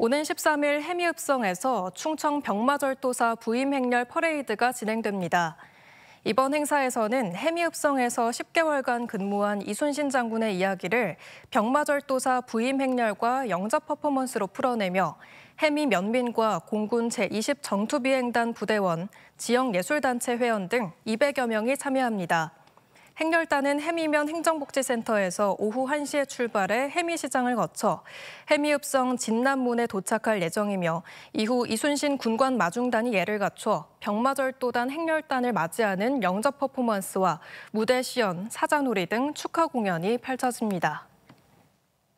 오는 13일 해미읍성에서 충청 병마절도사 부임 행렬 퍼레이드가 진행됩니다. 이번 행사에서는 해미읍성에서 10개월간 근무한 이순신 장군의 이야기를 병마절도사 부임 행렬과 영접 퍼포먼스로 풀어내며 해미 면민과 공군 제20 정투비행단 부대원, 지역예술단체 회원 등 200여 명이 참여합니다. 행렬단은 해미면 행정복지센터에서 오후 1시에 출발해 해미시장을 거쳐 해미읍성 진남문에 도착할 예정이며 이후 이순신 군관 마중단이 예를 갖춰 병마절도단 행렬단을 맞이하는 영접 퍼포먼스와 무대 시연, 사자놀이 등 축하 공연이 펼쳐집니다.